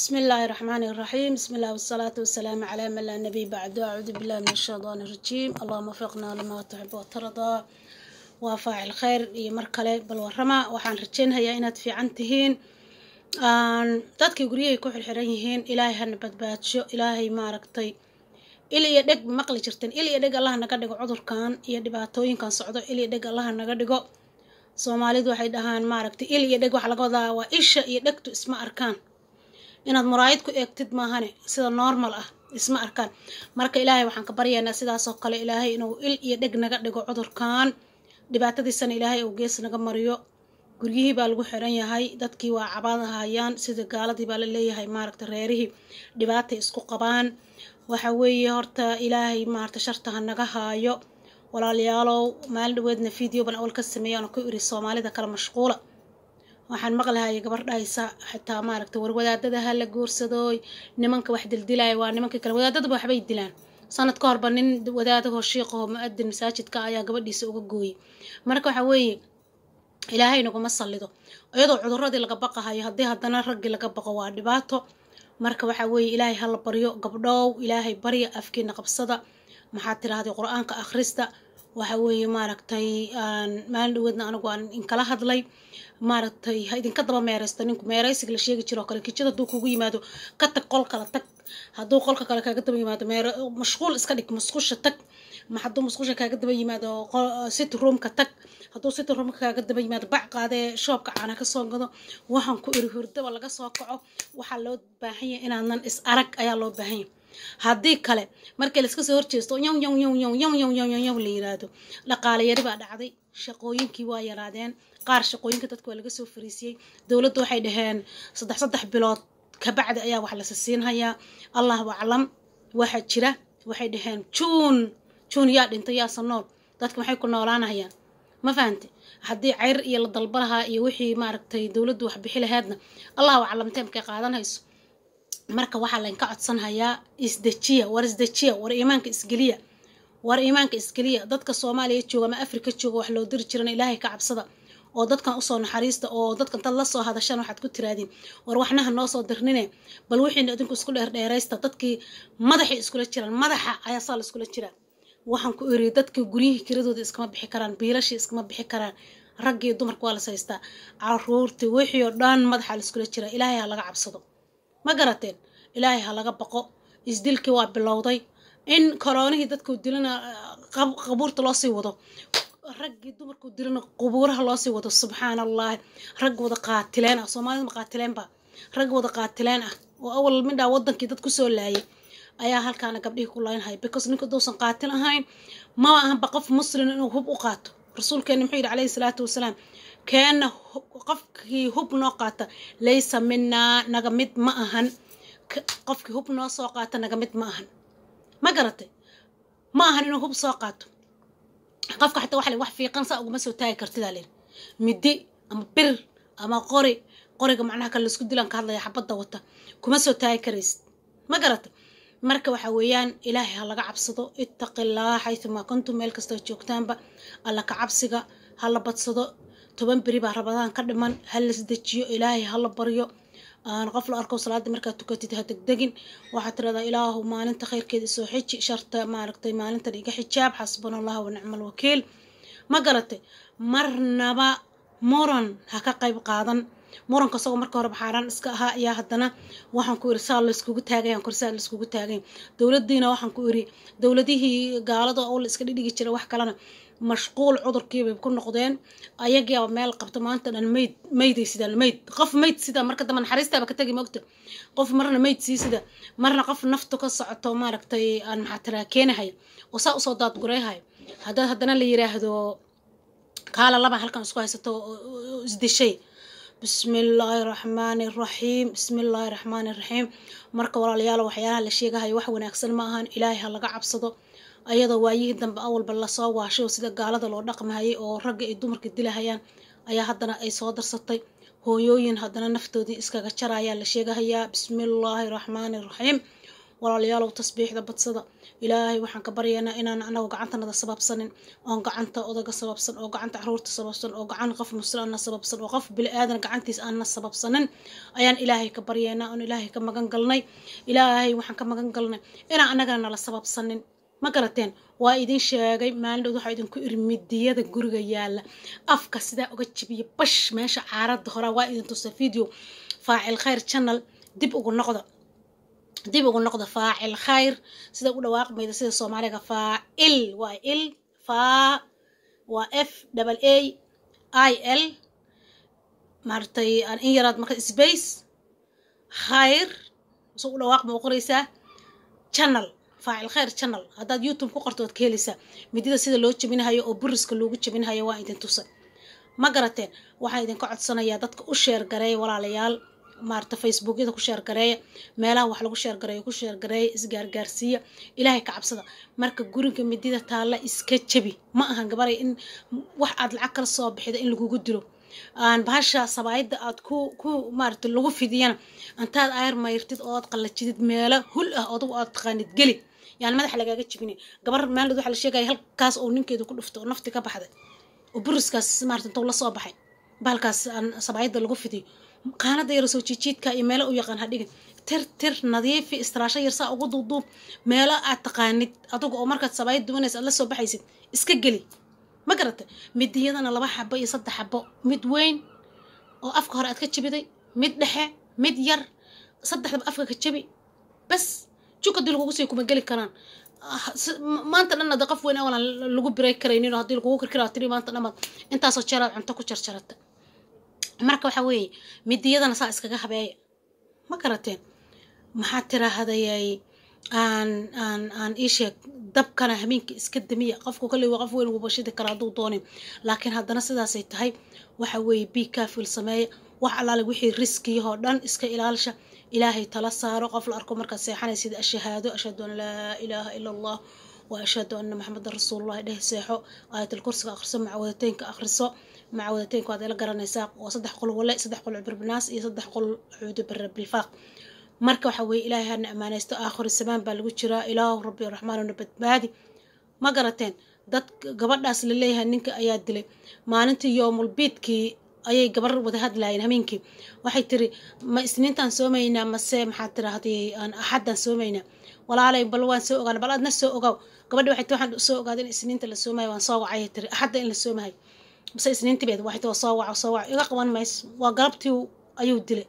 بسم الله الرحمن الرحيم بسم الله والصلاة والسلام على من لا نبي بعد أعوذ بالله من الشيطان الرجيم اللهم وفقنا لما تحب وترضى وفاعل الخير يمركلي بل ورما وحان رجين هيا إناد في عنتهين آن دادكي قريه يكوح الحرينيهين إلهي هن بدباتشو إلهي ماركتي إلي يدق مقل جرتين إلي يدق الله نقدق عذر كان يدباتوين كان صعدو إلي يدق الله نقدقو soomaalidu waxay dhahaan maaragtay il iyo dheg waxa laga wadaa waa isha iyo dhegtu isma arkaan inaad muraayid ku eegtid maahane sida normal ah isma arkaan marka ilaahay waxaan ka baryaynaa sidaasoo kale ilaahay inuu il iyo dheg naga dhigo cudurkan dhibaatadiisana ilaahay uu gees naga mariyo guryihii baa lagu xiran yahay dadkii waa cabaadahayaan sida gaaladii baa la leeyahay maaragta reerihii dhibaatay isku qabaan waxa weeye horta ilaahay maarata sharta ha naga haayo walaalayaalow maalin dhaweedna videoban awal ka sameeyaan oo ku iri soomaalida kala mashquula waxaan maqlahaya gabardhaysa xataa maaragta warwadaadada ha la guursadooy nimanka wax dildilaya waa nimankii kale wadaadadaba waxbay dilaan sanad ka horba nin wadaadaho shiiqaho muadin masaajidka ayaa gabadhiisa uga gooyey marka waxa weeye ilaahay naguma sallido iyadoo cuduradii laga baqahayo haddii haddana raggii laga baqo waa dhibaato marka waxa weeye ilaahay hala baryo gabdhoow ilaahay barya afkiina qabsada maxaad tidhaahday qur-aanka akhrista waxa weeye maaragtay maalin dhaweedna anigu aan inkala hadlay maaragtay ha idinka daba meeraysta ninku meeraysiga la sheegi jiro kale kijada hadduu kugu yimaado ka tag qol kala tag hadduu qolka kale kaaga daba yimaado meer mashquul iska dhig masqusha tag hadduu musqusha kaaga daba yimaado city roomka tag hadduu city roomka kaaga daba yimaado bac qaadee shoobka caana ka soo gado waxaan ku iri hurdaba laga soo kaco waxaa loo baahan yahay inaadan is arag ayaa loo baahan yahay haddii kale markii laiska soo horjeesto yaw yaw yaw yaw yaw yaw yaw yaw yaw la yihaahdo dhaqaale yari baa dhacday shaqooyinkii waa yaraadeen qaar shaqooyinka dadka waa laga soo fariisiyey dowladdu waxay dhaheen saddex saddex bilood kabacdi ayaa wax lasa siinhayaa allah aclam waxa jira waxay dhaheen juun juun yaa dhintay yaasa nool dadka maxay ku noolaanayaan ma fahante haddii cayr iyo la dalba lahaa iyo wixii maaragtay dowladdu wax bixi laheedna allahu aclam teemkay qaadanhayso marka waxaa laynka codsanhayaa isdejiya war isdejiya war iimaanka isgeliya war iimaanka isgeliya dadka soomaaliya jooga ama afrika jooga wax loo diri jiran ilaahay ka cabsada oo dadkan usoo naxariista oo dadka intaad lasoo hadashaan waxaad ku tiraadiin war waxnaha noo dirnine bal wixiina idinku isku dheerdheeraysta dadkii madaxay iskula jiraan madaxa ayaa saa la iskula jiraa waxaan ku eriyay dadka guryihii kiradooda iskama bixi karaan biilashii iskama bixi karaan raggii dumarka waa las haystaa caruurtii wixii oo dhan madaxa la iskula jiraa ilaahay ha laga cabsado ma garateen ilaahay ha laga baqo isdilkii waa bilowday in koroonihii dadkuu dilana qabuurta loo sii wado raggii dumarkuu dilana qubuuraha loo sii wado subxaan allaahi rag wada qaatileen ah soomaalida ma qaatileenba rag wada qaatileen ah oo awal midhaa wadankii dad kusoo laayay ayaa halkaana gabdhihii ku laynahay because ninka dowsan qaatil ahayn ma ahanba qof muslim inuu hub u qaato rasuulkeenna muxuu yidhi calayhi salaatu wasalaam keena qofkii hub noo qaata laysa minaa naga mid ma ahan qofkii hub noo soo qaata naga mid ma ahan ma garatay ma ahan inuu hub soo qaato qofka xataa waxa wax fiiqan saa uguma soo taagi kartidaa leer midi ama bir ama qori qoriga macnaha kale laisku dilan hadlaya xabadda wata kuma soo taagi karaysid ma garatay marka waxa weeyaan ilaahay ha laga cabsado ittaqi illaaha xaytumaa kuntum meel kastoo joogtaanba alla ka cabsiga ha la badsado toban beri baa rabadaan ka dhiman ha lasdejiyo ilaahay hala baryo aan qof la arko salaada markaad tukatid ha degdegin waxaad tiradaa ilaahu maalinta khayrkeeda soo xiji sharta maaragtay maalintan iga xijaab xasban allahu wanicmal wakiil ma garatay marnaba muran ha ka qayb qaadan muranka isagoo marka horeba xaaraan iska ahaa ayaa haddana waxaan ku iri saa laiskugu taagayan korsaa laiskugu taagayn dowladiina waxaan ku iri dowladihii gaalada oo la iska dhidhigi jiray wax kalena mashquul cudurkiibay ku noqdeen ayagiiaba meel qabto maanta dhan mayd mayday sidaan mayd qof mayd sida marka dambe naxariistaaba ka tegi mogta qof marna mayd sii sida marna qof naftu ka socoto maaragtay aan maxaa tiraa keenahay oo saa usoo daadgurayhay haddaad haddana la yiraahdo kaala laba halkan isku haysato isdishay bismillaahi raxmaani raxiim الرحيم بسم الله الرحمن marka walaalayaal waxyaalaha la sheegahay wax wanaagsan ma ahan ilaahay ha laga cabsado ayadoo waayihii dambe awalba lasoo waashay oo sida gaalada loo dhaqmahayay oo ragga ay dumarka dilahayaan ayaa haddana ay soo darsatay hooyooyin haddana naftoodii iskaga jarayaa la sheegahayaa bismillaahi raxmaani raxiim walaalayaalow tasbiixda badsada ilaahay waxaan ka baryaynaa inaan anagu gacantanada sababsanin oon gacanta odaga sababsan oo gacanta caruurta sababsan oo gacan qof muslim sababsan oo qof bili aadan gacantiis aanna sababsanin ayaan ilaahay ka baryaynaa oon ilaahay ka magan galnay ilaahay waxaan ka magan galnay inaan anagana nala sababsanin ma garateen waa idin sheegay maalindhood waxaa idinku iri midiyada guriga yaalla afka sidaa uga jibiya bash meesha caaradda horaa waa idin tusa video faacil khayr channel dib ugu noqda dib ugu noqda faacil khayr sida u dhawaaqmayda sida soomaaliga faacil waa il faa waa f double a i l maartay in yaraad marka space khayr sida u dhawaaqma u qoreysaa channel faacil khayr channel haddaad youtube ku qorto waad ka helaysaa midida sida loo jebinhayo oo buriska loogu jebinhayo waa idin tusa ma garateen waxaan idinka codsanayaa dadka u sheergareeya walaalayaal maarta facebookyada ku sheergareeya meelaha wax lagu sheergareeyo ku sheergareeya isgaargaarsiiya ilaahay ka cabsada marka guriga midida taalla iska jebi ma ahan gabaray in wax aad lacag kala soo bixida in lagugu dilo aan bahasha sabaayadda aada ku ku maarata lagu fidiyana intaad ayar mayrtid oo aad qallajidid meelo hul ah adugu aad taqaanid geli yaan madaxa lagaaga jibine gabar maalid waxa la sheegaya halkaas oo ninkeedu ku dhufto oo nafti ka baxday oo buriskaas maarata intou la baxay bahalkaas aan sabaayadda lagu fidiyo qaanada yar soo jijiidka iyo meelo u yaqaan ha dhigin tir nadiifi istiraasho yar saa ugu duuduub meelo aad taqaanid aduga oo markaad sabaayad duwanaysa aad la soo baxaysid iska geli ma garatay midiyadana laba xabo iyo saddex xabo mid weyn oo afka hore aad ka jibiday mid dhexe mid yar saddexdaba afka ka jabi bas juk hadii lagugu sii kuma geli karaan ah, maanta dhanna da qof weyn awalan lagu biray karaynin haddii lagugu kirkira tiri maanta dhammaad intaasoo jeer cunto ku jarjarata marka waxaa weeye midiyadana saa iskaga habeeya ma garateen maxaa tiraahdayaay aan aan aan ii sheeg dabkana hameenka iska damiya qofku kalley waa qof weyn wubashidi kara hadduu doonin laakiin haddana sidaasay tahay waxa weeye biigkaa fiil sameeya wax allaale wixii riskiyahoo dhan iska ilaalsha ilaahay tala saaro qof la arko markaad seexanaysid ashahaado ashhadu an laa ilaaha ila allah wa ashhadu anna maxamedan rasuulullahi dheh seexo aayatal akhriso macawadateynka akhriso macawadateynka waad ila garanaysaa waa saddex qol wale saddex qol cibirbinaas iyo saddex qol cuudu barabilfaaq marka waxa weeye ilaahay hana ammaanaysto aakhiri samaan baa lagu jiraa ilaahu rabbi raxmaanuna badbaadi ma garateen dad gabadhaas laleeyahay ninka ayaa dilay maalintii yoomulbiidkii ayay gabar wada hadlaayeen hameenkii waxay tiri ma isniintaan soomaynaa mase maxaa tiri haddii aan axaddaan soomaynaa walaalay bal waan soo ogaana bal aadna soo ogaw gabadhi waxay tii waxaan soo ogaada in isniinta la soomayo waan soo wacay tiri axadda in la soomahay mase isniinta beed waxay tii waa soo waco soo waco iga qaban mays waa galabtii ayuu dilay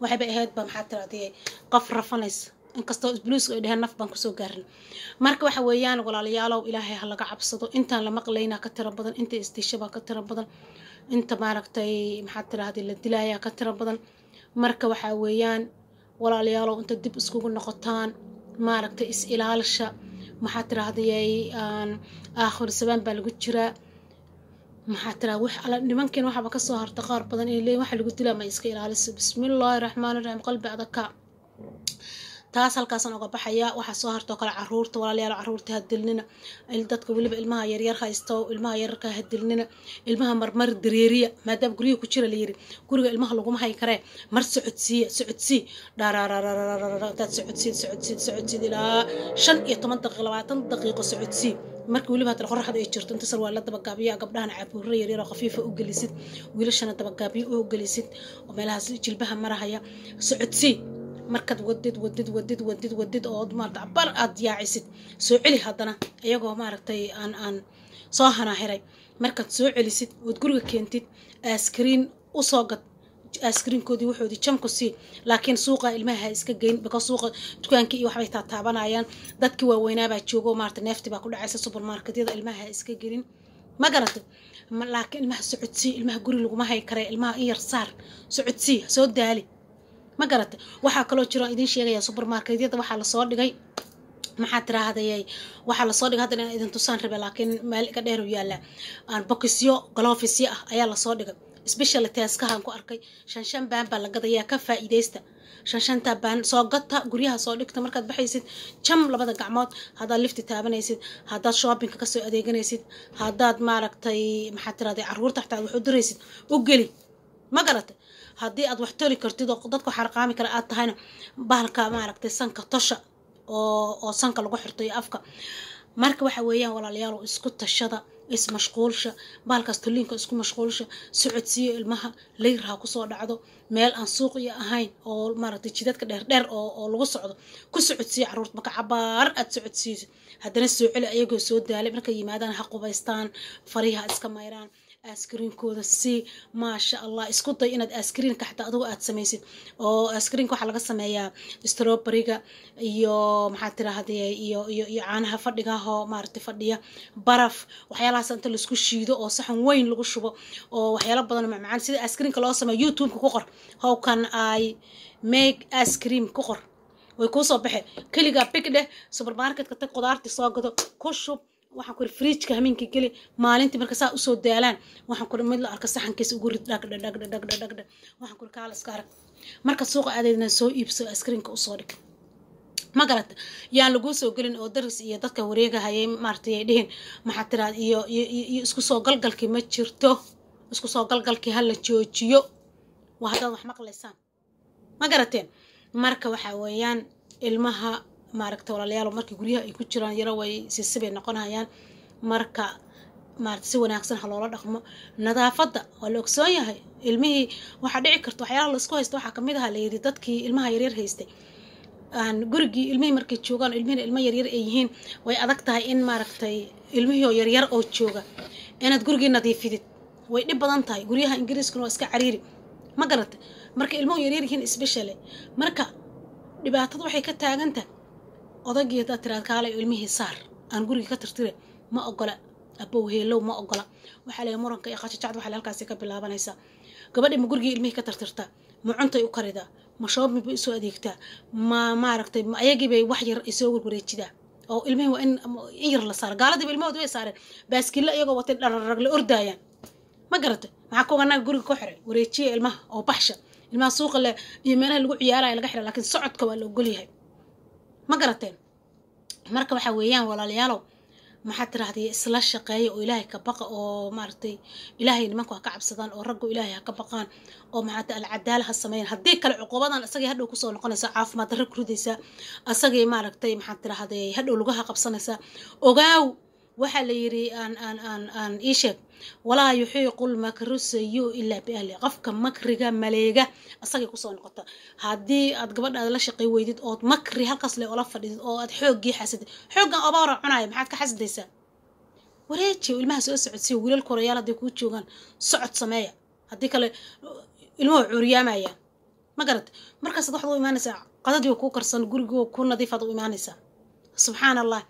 waxayba ahayd maxaa maxaad qof rafanaysa inkastoo ibluusku ay dheheen naf baan kusoo gaarin marka waxa weeyaan walaalayaalow ilaahay ha laga cabsado intaan la maqlaynaa ka tira badan inta isdishaba ka tira badan inta maaragtay maxaad tiraahday la dilaayaa ka tira badan marka waxaa weeyaan walaalayaalow inta dib iskugu noqotaan maaragtay is ilaalsha maxaa tiraahday aakhiru ah, sabaan baa lagu jiraa maxaa tiraa wax alla nimankiina waxaaba kasoo harta qaar badan inay leeyihin waxa lagu dilaa ma iska ilaaliso bismillaahi raxmaani raxiim qalbi adaka taas halkaasan oga baxaya waxaa soo hartoo kale caruurta walaalayaal caruurta ha dadka weliba ilmaha yaryar haysto ilmaha yararka ha ilmaha marmar dareeriya maadaama guryaha ku jira layiri guriga ilmaha laguma hayn karee mar socodsiiya socodsii dhaaraadaad socodsiid socodsiid socodsiid ilaa shan iyo toban daqiiqo labaatan daqiiqo socodsii marka weliba hadana qoraxda ay jirto inta waa la dabagaabiya gabdhahana cabuurro yaryaroo khafiifa ah u gelisid wiilashana dabagaabiyo u gelisid oo meelahaas jilbaha marahaya socodsii markaad wadid wadid wadid wadid wadid ood maarata bar aad yaacisid soo celi haddana iyagoo maaragtay aan aan soo hanaahiray markaad soo celisid ood guriga keentid askariin usoo gad askriinkoodii wuxuudi jamku sii laakiin suuqa ilmaha ha iska geyn bika suuqa dukaankii iyo waxbay taataabanayaan dadkii waaweynaabaa joogo maarata neefti baa ku dhacaysa subermarketyada ilmaha ha iska gelin ma garata laakiin ilmaha socodsii ilmaha guri laguma hay karee ilmaha in yar saar socodsii soo daali ma garata waxaa kaloo jiro idin sheegaya subermarketyada waxaa lasoo dhigay maxaa tiraahday waxaa lasoo dhigay haddan idin tusaan rabe laakiin meel iga dheer u yaallaa aan bokisyo galoofisyo ah ayaa lasoo dhigay special teeskahaan ku arkay shan baan baa la gadayaa ka faa'iidaysta shan baan soo gata guryaha soo dhigta markaad baxaysid jam labada gacmood haddaad lifti taabanaysid haddaad shoopinka kasoo adeeganaysid haddaad maaragtay maxaa tiraahday carruurta xataa waxu diraysid u geli ma garata haddii aad wax toli kartid oo dadku xarqaami kara aad tahayna bahalka maaragtay sanka tosha oo oo sanka lagu xirto iyo afka marka waxa weeyaan walaalayaal isku tashada ismashquulsha bahalkaas toliinka isku mashquulsha socodsiiyo ilmaha layraha kusoo dhacdo meel aan suuq iyo ahayn oo maaragtay jidadka dheerdheer oo oo lagu socdo ku socodsiiyo carruurta marka cabaar aad socodsiiso haddana soo celi ayagoo soo daalay markay yimaadaan ha qubaystaan fariha iska mayraan askariinkooda si maasha allah isku day inaad askariinka xataa adugu aad samaysid oo askariinka waxaa laga sameeyaa stroberiga iyo maxaa tirahdee iyo iyo iyo caanaha fadhigahoo maaragtay fadhiya baraf waxyaalahaas inta laisku shiido oo saxan weyn lagu shubo oo waxyaala badan oo macmacaan sida askariinka loo sameeyo youtubeka ku qor how can i make askream ku qor way kuusoo baxe keligaa big dheh supermarketka tag qudaartii soo gado ku shub waxaan kuri fridjka hameenka geli maalintii marka usoo daalaan waxaan kuri mid la arka saxankiisa ugu rid dhagdhadhagdhadhagdhagdha waxaan kuri kaala iska arag marka suuqa adeedna soo iibso askrinka usoo dhig ma garata yaan laguu soo gelin oo daris iyo dadka wareega hayay maaratay dhihin maxaa tiraa iyo iyo isku soo galgalkii ma jirto isku soo galgalkii ha la joojiyo waa haddaad wax maqlaysaan ma garateen marka waxaa weeyaan ilmaha maaragta walaalayaal marka guryaha ay ku jiraan yaro way sisibay noqonayaan marka maarata si wanaagsan ha loola dhaqmo nadaafada waa la ogsoon yahay ilmihii waxaa dhici karta waxyaalaha laisku haysta waxaa kamid aha layidhi dadkii ilmaha yaryar haystay gurigii ilmihii markay joogaan ilmihina ilmo yaryar ay yihiin way adag tahay in maaragtay ilmihii oo yaryar oo jooga inaad gurigii nadiifidid way dhib badan tahay guryaha ingiriiskuna waa iska cariiri ma garata marka ilmuhu yaryar yihiin isbeshale marka dhibaatada waxay ka taagan tahay odagii hadaad tiraad kaalay ilmihii saar aan gurigii ka tirtire ma ogola abow heelow ma ogola waxaa leeyahay muranka iyo qashajacd waxaa halkaasi ka bilaabanaysaa gabadhi ma gurigii ilmihii ka tirtirtaa ma cuntay u karida ma shoobmi bay usoo adeegtaa ma maaragtay ayagiibay wax yar ay warwareejidaa oo ilmihii waa in in yar la saara gaaladiiba ilmahood way saareen baaskilla iyagoo watay dhararagla ordaayaan ma garatay maxaa kuga naag guriga ku xiray wareejiya ilmaha oo baxsha ilmaha suuqa leh iyo meelaha lagu ciyaaraya laga xiraa laakiin socodka waa la ogolyahay ma garateen marka waxa weeyaan walaalayaalow maxaa tirahdii isla shaqeeya oo ilaahay ka baqa oo maaragtay ilaahay nimanku ha ka cabsadaan oo raggu ilaahay ha ka baqaan oo maxaata alcadaala ha sameeyaan haddii kale cuqubadan isagay hadhow kusoo noqonaysa caafimaad darra ku ridaysaa isagay maaragtay maxaad tirahdee hadhow lugaha qabsanaysaa ogaaw waxaa la yidhi aan sheeg walaa yuxiiqu lmakru sayu ilaa biahli qofka makriga maleega isagay kusoo noqota haddii aad gabadhaada la shaqay weydid ood makri halkaas le ola fadhidid oo aad xooggii xasidid xooggan abaara cunaya maxaad ka xasidaysaa wareejiyo ilmaha soo socodsiya wiilal korayaal hadday kuu joogaan socod sameeya haddii kale ilmuhu cuuryaamaya ma garat markaasad waxaad u imaanaysaa qadadii kuu karsan gurigii ku nadiifaad u imaanaysaa subxaana allah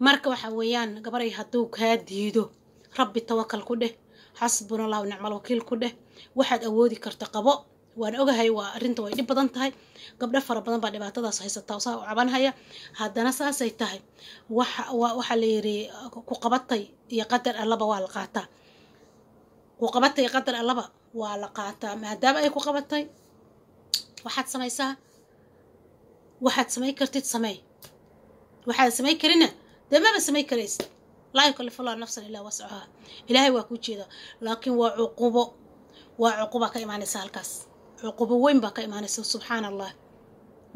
marka waxa weeyaan gabaray hadduu kaa diido rabbi tawakal ku dheh xasbunallah nicmal wakiil ku dheh waxaad awoodi karta qabo waan ogahay waa arinta way dhib badan tahay gabdho fara badan baa dhibaatadaas haysataa saa u cabanhaya haddana saasay tahay waxa waxaa la yiri ku qabatay iyo qadar allaba waa la qaataa ku qabatay qadar allaba waa la qaataa maadaama ay ku qabatay waxaad samaysaa waxaad samay kartid samey waxaad samay karina dee maba samay karaysa laa yukalif allah nafsan ilaa wascahaa ilaahay waa kuu jeedaa laakiin waa cuqubo waa cuqubaa ka imaanaysa halkaas cuqubo weyn baa ka imaanaysa subxaana allah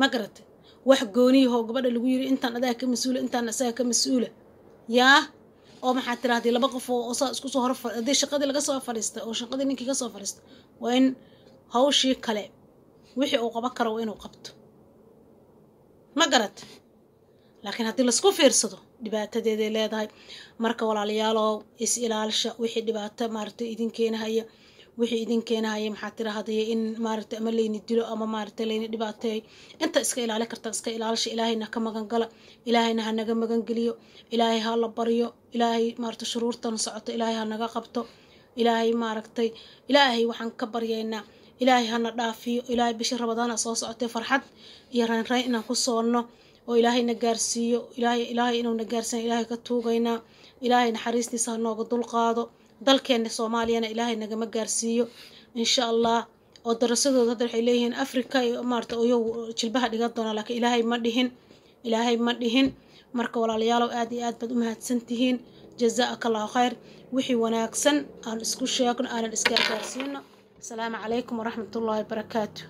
ma garata wax gooniyahoo gabadha lagu yiri intaan adaa ka mas-uula intaan asaga ka mas-uula yaa oo maxaa tirahdii laba qof oo saa isku soo hor haddii shaqadii laga soo fadhiista oo shaqadii ninkii ka soo fadhiista waa in hawshii kale wixii uu qaban karo waa inuu qabto ma garata laakiin haddii laisku fiirsado dhibaatadeeday leedahay marka walaalyaalow is ilaalsha wixii dhibaato maarata idin keenahaya wixii idin keenahaya maxaa tiraahday in maarata ama layni dilo ama maarata layni dhibaateey inta iska ilaali karta iska ilaalsha ilaahayna ka magangala ilaahayna ha naga magangeliyo ilaahay ha la baryo ilaahay maarata shuruurtan socoto ilaahay ha naga qabto ilaahay maaragtay ilaahay waxaan ka baryaynaa ilaahay hana dhaafiyo ilaahay bishi rabadaana soo socotay farxad iyo raynrayn inaan ku soonno oo ilaahay na gaarsiiyo ilaahay inuuna gaarsiina ilaahay ka tuugaynaa ilaahay naxariistiisa ha nooga dulqaado dalkeenna soomaaliyana ilaahay nagama gaarsiiyo insha allah oo darasadooda hadda waxay leeyihiin africa maarata iyow jilbaha dhigan doona laakiin ilaahay ma dhihin ilaahay ma dhihin marka walaalayaalow aad iyo aad baad u mahadsan tihiin jazaaka allahu khayr wixii wanaagsan aan isku sheegno aanan isgaargaarsiino asalaamu calaykum waraxmatullaahi wabarakaatu